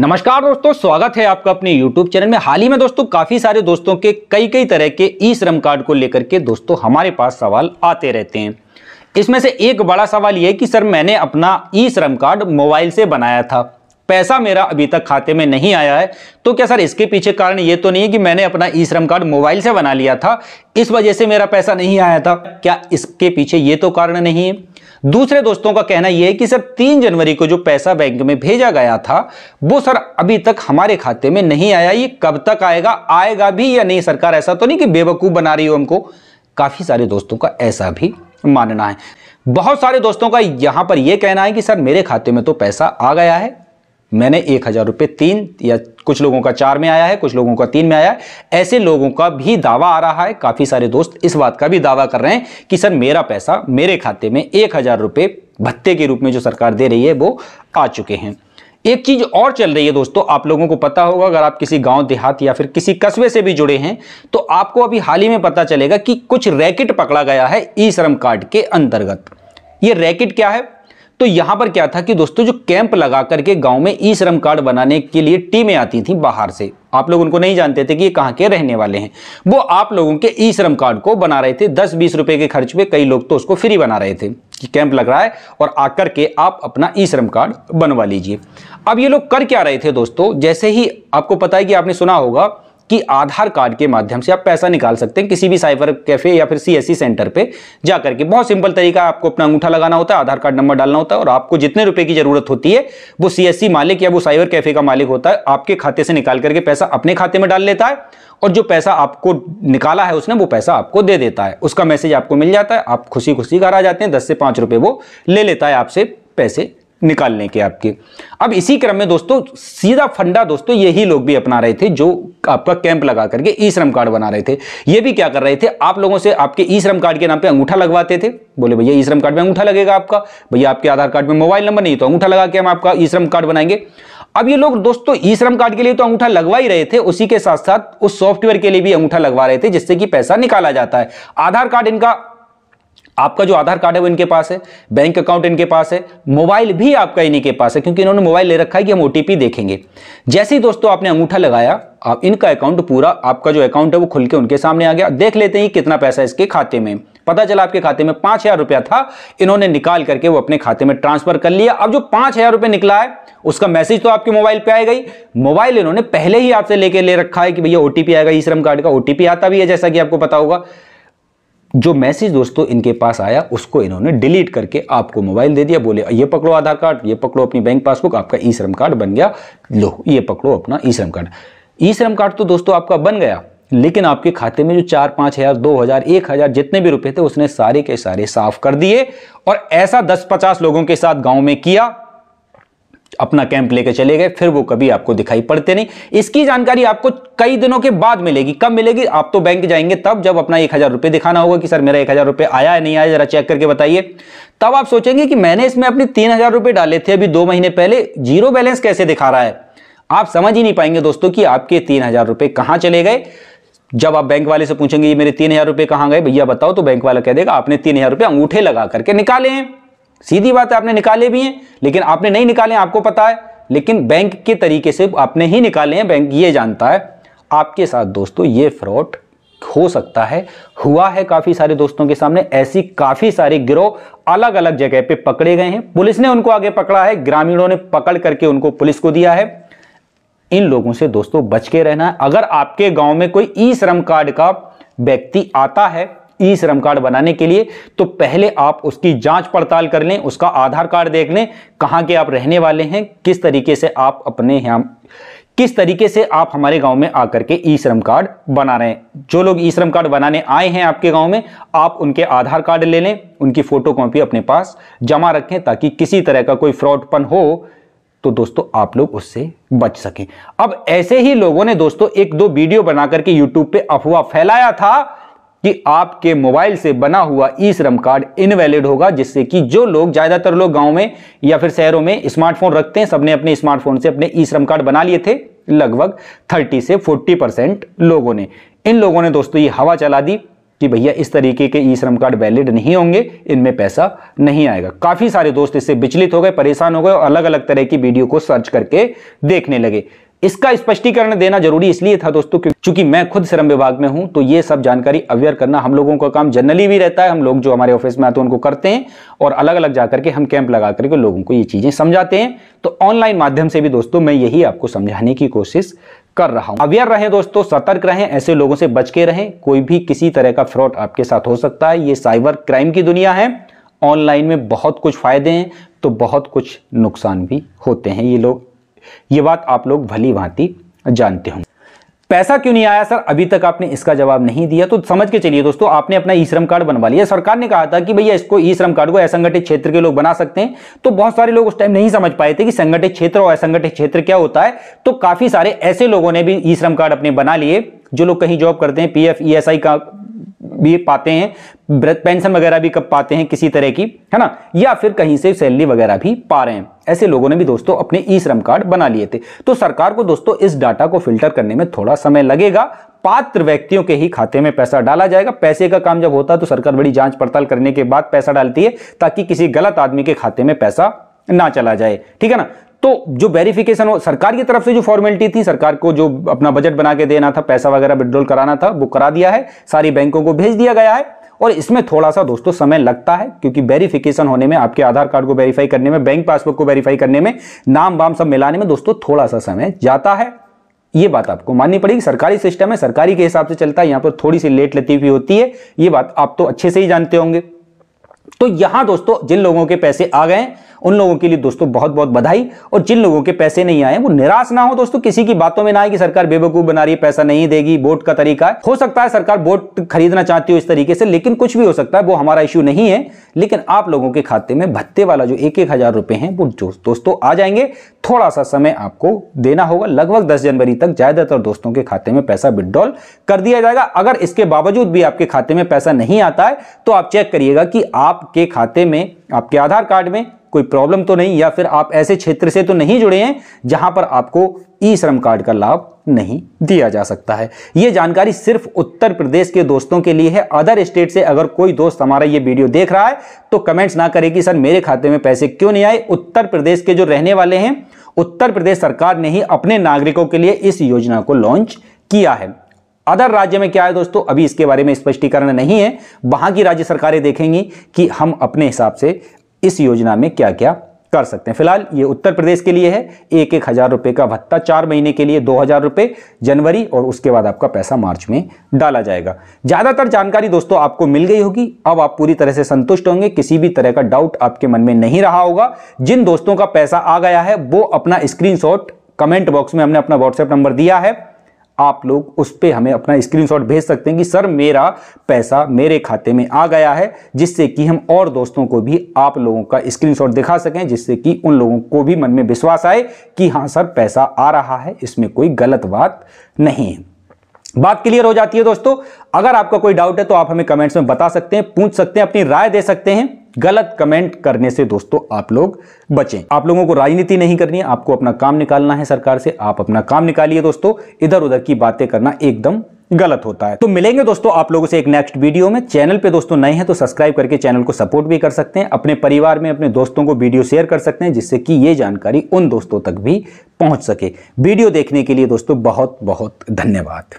नमस्कार दोस्तों स्वागत है आपका अपने YouTube चैनल में हाल ही में दोस्तों काफ़ी सारे दोस्तों के कई कई तरह के ई श्रम कार्ड को लेकर के दोस्तों हमारे पास सवाल आते रहते हैं इसमें से एक बड़ा सवाल यह कि सर मैंने अपना ई श्रम कार्ड मोबाइल से बनाया था पैसा मेरा अभी तक खाते में नहीं आया है तो क्या सर इसके पीछे कारण ये तो नहीं है कि मैंने अपना ई श्रम कार्ड मोबाइल से बना लिया था इस वजह से मेरा पैसा नहीं आया था क्या इसके पीछे ये तो कारण नहीं है दूसरे दोस्तों का कहना यह है कि सर तीन जनवरी को जो पैसा बैंक में भेजा गया था वो सर अभी तक हमारे खाते में नहीं आया ये कब तक आएगा आएगा भी या नहीं सरकार ऐसा तो नहीं कि बेवकूफ़ बना रही हो हमको काफ़ी सारे दोस्तों का ऐसा भी मानना है बहुत सारे दोस्तों का यहां पर यह कहना है कि सर मेरे खाते में तो पैसा आ गया है मैंने एक हज़ार रुपये तीन या कुछ लोगों का चार में आया है कुछ लोगों का तीन में आया है ऐसे लोगों का भी दावा आ रहा है काफ़ी सारे दोस्त इस बात का भी दावा कर रहे हैं कि सर मेरा पैसा मेरे खाते में एक हज़ार रुपये भत्ते के रूप में जो सरकार दे रही है वो आ चुके हैं एक चीज और चल रही है दोस्तों आप लोगों को पता होगा अगर आप किसी गांव देहात या फिर किसी कस्बे से भी जुड़े हैं तो आपको अभी हाल ही में पता चलेगा कि कुछ रैकेट पकड़ा गया है ई श्रम कार्ड के अंतर्गत ये रैकेट क्या है तो यहां पर क्या था कि दोस्तों जो कैंप लगा करके गांव में ई श्रम कार्ड बनाने के लिए टीमें आती थी बाहर से आप लोग उनको नहीं जानते थे कि ये कहां के रहने वाले हैं वो आप लोगों के ई श्रम कार्ड को बना रहे थे दस बीस रुपए के खर्च पे कई लोग तो उसको फ्री बना रहे थे कि कैंप लग रहा है और आकर के आप अपना ई श्रम कार्ड बनवा लीजिए अब ये लोग कर क्या रहे थे दोस्तों जैसे ही आपको पता है कि आपने सुना होगा कि आधार कार्ड के माध्यम से आप पैसा निकाल सकते हैं किसी भी साइबर कैफे या फिर सीएससी सेंटर पे जाकर के बहुत सिंपल तरीका आपको अपना अंगूठा लगाना होता है आधार कार्ड नंबर डालना होता है और आपको जितने रुपए की जरूरत होती है वो सीएससी मालिक या वो साइबर कैफे का मालिक होता है आपके खाते से निकाल करके पैसा अपने खाते में डाल लेता है और जो पैसा आपको निकाला है उसने वो पैसा आपको दे देता है उसका मैसेज आपको मिल जाता है आप खुशी खुशी घर आ जाते हैं दस से पांच रुपए वो ले लेता है आपसे पैसे निकालने के आपके अब इसी क्रम में दोस्तों सीधा फंडा दोस्तों यही लोग भी अपना रहे थे जो आपका कैंप लगा करके ई श्रम कार्ड बना रहे थे ये भी क्या कर रहे थे आप लोगों से आपके ई श्रम कार्ड के नाम पे अंगूठा लगवाते थे बोले भैया ई श्रम कार्ड में अंगूठा लगेगा आपका भैया आपके आधार कार्ड में मोबाइल नंबर नहीं तो अंगूठा लगा के हम आपका ई श्रम कार्ड बनाएंगे अब ये लोग दोस्तों ई श्रम कार्ड के लिए तो अंगूठा लगवा ही रहे थे उसी के साथ साथ उस सॉफ्टवेयर के लिए भी अंगूठा लगवा रहे थे जिससे कि पैसा निकाला जाता है आधार कार्ड इनका आपका जो आधार कार्ड है वो इनके पास है बैंक अकाउंट इनके पास है मोबाइल भी आपका इन्हीं के पास है क्योंकि इन्होंने मोबाइल ले रखा है कि हम ओटीपी देखेंगे जैसे ही दोस्तों आपने अंगूठा लगाया आप इनका अकाउंट पूरा आपका जो अकाउंट है वो खुल के उनके सामने आ गया देख लेते हैं कितना पैसा इसके खाते में पता चला आपके खाते में पांच हजार रुपया था इन्होंने निकाल करके वो अपने खाते में ट्रांसफर कर लिया अब जो पांच हजार रुपये निकला है उसका मैसेज तो आपके मोबाइल पे आएगा ही मोबाइल इन्होंने पहले ही आपसे लेके ले रखा है कि भैया ओटीपी आएगा ई श्रम कार्ड का ओटीपी आता भी है जैसा कि आपको पता होगा जो मैसेज दोस्तों इनके पास आया उसको इन्होंने डिलीट करके आपको मोबाइल दे दिया बोले ये पकड़ो आधार कार्ड ये पकड़ो अपनी बैंक पासबुक आपका ई श्रम कार्ड बन गया लो ये पकड़ो अपना ई श्रम कार्ड ई श्रम कार्ड तो दोस्तों आपका बन गया लेकिन आपके खाते में जो चार पाँच हज़ार दो हज़ार एक हज़ार जितने भी रुपए थे उसने सारे के सारे साफ कर दिए और ऐसा दस पचास लोगों के साथ गांव में किया अपना कैंप लेकर चले गए फिर वो कभी आपको दिखाई पड़ते नहीं इसकी जानकारी आपको कई दिनों के बाद मिलेगी कब मिलेगी आप तो बैंक जाएंगे तब जब अपना एक हज़ार रुपये दिखाना होगा कि सर मेरा एक हज़ार रुपये आया है नहीं आया जरा चेक करके बताइए तब आप सोचेंगे कि मैंने इसमें अपने तीन हज़ार रुपये डाले थे अभी दो महीने पहले जीरो बैलेंस कैसे दिखा रहा है आप समझ ही नहीं पाएंगे दोस्तों कि आपके तीन हज़ार रुपये कहाँ चले गए जब आप बैंक वाले से पूछेंगे ये मेरे तीन हज़ार रुपये कहाँ गए भैया बताओ तो बैंक वाला कह देगा आपने तीन हज़ार रुपये अंगूठे लगा करके निकाले हैं सीधी बात है आपने निकाले भी हैं लेकिन आपने नहीं निकाले आपको पता है लेकिन बैंक के तरीके से आपने ही निकाले हैं बैंक ये जानता है आपके साथ दोस्तों ये फ्रॉड हो सकता है हुआ है काफ़ी सारे दोस्तों के सामने ऐसी काफ़ी सारे गिरोह अलग अलग जगह पे पकड़े गए हैं पुलिस ने उनको आगे पकड़ा है ग्रामीणों ने पकड़ करके उनको पुलिस को दिया है इन लोगों से दोस्तों बच के रहना है अगर आपके गांव में कोई ई श्रम कार्ड का व्यक्ति आता है ई श्रम कार्ड बनाने के लिए तो पहले आप उसकी जांच पड़ताल कर लें उसका आधार कार्ड देख लें कहाँ के आप रहने वाले हैं किस तरीके से आप अपने यहाँ किस तरीके से आप हमारे गांव में आकर के ई श्रम कार्ड बना रहे हैं जो लोग ई श्रम कार्ड बनाने आए हैं आपके गांव में आप उनके आधार कार्ड ले लें उनकी फोटो कॉपी अपने पास जमा रखें ताकि किसी तरह का कोई फ्रॉडपन हो तो दोस्तों आप लोग उससे बच सकें अब ऐसे ही लोगों ने दोस्तों एक दो वीडियो बना करके यूट्यूब पर अफवाह फैलाया था कि आपके मोबाइल से बना हुआ ई श्रम कार्ड इनवैलिड होगा जिससे कि जो लोग ज़्यादातर लोग गांव में या फिर शहरों में स्मार्टफोन रखते हैं सबने अपने स्मार्टफोन से अपने ई श्रम कार्ड बना लिए थे लगभग 30 से 40 परसेंट लोगों ने इन लोगों ने दोस्तों ये हवा चला दी कि भैया इस तरीके के ई श्रम कार्ड वैलिड नहीं होंगे इनमें पैसा नहीं आएगा काफ़ी सारे दोस्त इससे विचलित हो गए परेशान हो गए और अलग अलग तरह की वीडियो को सर्च करके देखने लगे इसका स्पष्टीकरण देना जरूरी इसलिए था दोस्तों क्योंकि मैं खुद श्रम विभाग में हूं तो ये सब जानकारी अवेयर करना हम लोगों का काम जनरली भी रहता है हम लोग जो हमारे ऑफिस में आते हैं उनको करते हैं और अलग अलग जाकर के हम कैंप लगा करके लोगों को ये चीजें समझाते हैं तो ऑनलाइन माध्यम से भी दोस्तों मैं यही आपको समझाने की कोशिश कर रहा हूं अवेयर रहें दोस्तों सतर्क रहें ऐसे लोगों से बच के रहें कोई भी किसी तरह का फ्रॉड आपके साथ हो सकता है ये साइबर क्राइम की दुनिया है ऑनलाइन में बहुत कुछ फायदे हैं तो बहुत कुछ नुकसान भी होते हैं ये लोग ये बात आप लोग भली भांति जानते होंगे पैसा क्यों नहीं आया सर अभी तक आपने इसका जवाब नहीं दिया तो समझ के चलिए दोस्तों आपने अपना ई श्रम कार्ड बनवा लिया सरकार ने कहा था कि भैया इसको ई श्रम कार्ड को असंगठित क्षेत्र के लोग बना सकते हैं तो बहुत सारे लोग उस टाइम नहीं समझ पाए थे कि संगठित क्षेत्र और असंगठित क्षेत्र क्या होता है तो काफी सारे ऐसे लोगों ने भी ई श्रम कार्ड अपने बना लिए जो लोग कहीं जॉब करते हैं पीएफ ईएसआई का भी पाते हैं पेंशन वगैरह भी कब पाते हैं किसी तरह की है ना या फिर कहीं से सैलरी वगैरह भी पा रहे हैं ऐसे लोगों ने भी दोस्तों अपने ई श्रम कार्ड बना लिए थे तो सरकार को दोस्तों इस डाटा को फिल्टर करने में थोड़ा समय लगेगा पात्र व्यक्तियों के ही खाते में पैसा डाला जाएगा पैसे का काम जब होता है तो सरकार बड़ी जांच पड़ताल करने के बाद पैसा डालती है ताकि किसी गलत आदमी के खाते में पैसा ना चला जाए ठीक है ना तो जो वेरिफिकेशन हो सरकार की तरफ से जो फॉर्मेलिटी थी सरकार को जो अपना बजट बना के देना था पैसा वगैरह विड्रॉल कराना था वो करा दिया है सारी बैंकों को भेज दिया गया है और इसमें थोड़ा सा दोस्तों समय लगता है क्योंकि वेरिफिकेशन होने में आपके आधार कार्ड को वेरीफाई करने में बैंक पासबुक को वेरीफाई करने में नाम वाम सब मिलाने में दोस्तों थोड़ा सा समय जाता है ये बात आपको माननी पड़ेगी सरकारी सिस्टम है सरकारी के हिसाब से चलता है यहां पर थोड़ी सी लेट हुई होती है ये बात आप तो अच्छे से ही जानते होंगे तो यहां दोस्तों जिन लोगों के पैसे आ गए उन लोगों के लिए दोस्तों बहुत बहुत बधाई और जिन लोगों के पैसे नहीं आए वो निराश ना हो दोस्तों किसी की बातों में ना आए कि सरकार बेवकूफ बना रही है पैसा नहीं देगी बोट का तरीका हो सकता है सरकार बोट खरीदना चाहती हो इस तरीके से लेकिन कुछ भी हो सकता है वो हमारा इश्यू नहीं है लेकिन आप लोगों के खाते में भत्ते वाला जो एक एक हजार रुपए हैं वो दोस्तों आ जाएंगे थोड़ा सा समय आपको देना होगा लगभग दस जनवरी तक ज्यादातर दोस्तों के खाते में पैसा विड्रॉल कर दिया जाएगा अगर इसके बावजूद भी आपके खाते में पैसा नहीं आता है तो आप चेक करिएगा कि आपके खाते में आपके आधार कार्ड में कोई प्रॉब्लम तो नहीं या फिर आप ऐसे क्षेत्र से तो नहीं जुड़े हैं जहां पर आपको ई श्रम कार्ड का लाभ नहीं दिया जा सकता है यह जानकारी सिर्फ उत्तर प्रदेश के दोस्तों के लिए है अदर स्टेट से अगर कोई दोस्त हमारा ये वीडियो देख रहा है तो कमेंट्स ना करे कि सर मेरे खाते में पैसे क्यों नहीं आए उत्तर प्रदेश के जो रहने वाले हैं उत्तर प्रदेश सरकार ने ही अपने नागरिकों के लिए इस योजना को लॉन्च किया है अदर राज्य में क्या है दोस्तों अभी इसके बारे में स्पष्टीकरण नहीं है वहां की राज्य सरकारें देखेंगी कि हम अपने हिसाब से इस योजना में क्या क्या कर सकते हैं फिलहाल ये उत्तर प्रदेश के लिए है एक एक हज़ार रुपये का भत्ता चार महीने के लिए दो हज़ार रुपये जनवरी और उसके बाद आपका पैसा मार्च में डाला जाएगा ज़्यादातर जानकारी दोस्तों आपको मिल गई होगी अब आप पूरी तरह से संतुष्ट होंगे किसी भी तरह का डाउट आपके मन में नहीं रहा होगा जिन दोस्तों का पैसा आ गया है वो अपना स्क्रीनशॉट कमेंट बॉक्स में हमने अपना व्हाट्सएप नंबर दिया है आप लोग उस पर हमें अपना स्क्रीनशॉट भेज सकते हैं कि सर मेरा पैसा मेरे खाते में आ गया है जिससे कि हम और दोस्तों को भी आप लोगों का स्क्रीनशॉट दिखा सकें जिससे कि उन लोगों को भी मन में विश्वास आए कि हाँ सर पैसा आ रहा है इसमें कोई गलत बात नहीं है बात क्लियर हो जाती है दोस्तों अगर आपका कोई डाउट है तो आप हमें कमेंट्स में बता सकते हैं पूछ सकते हैं अपनी राय दे सकते हैं गलत कमेंट करने से दोस्तों आप लोग बचें आप लोगों को राजनीति नहीं करनी है आपको अपना काम निकालना है सरकार से आप अपना काम निकालिए दोस्तों इधर उधर की बातें करना एकदम गलत होता है तो मिलेंगे दोस्तों आप लोगों से एक नेक्स्ट वीडियो में चैनल पे दोस्तों नए हैं तो सब्सक्राइब करके चैनल को सपोर्ट भी कर सकते हैं अपने परिवार में अपने दोस्तों को वीडियो शेयर कर सकते हैं जिससे कि ये जानकारी उन दोस्तों तक भी पहुंच सके वीडियो देखने के लिए दोस्तों बहुत बहुत धन्यवाद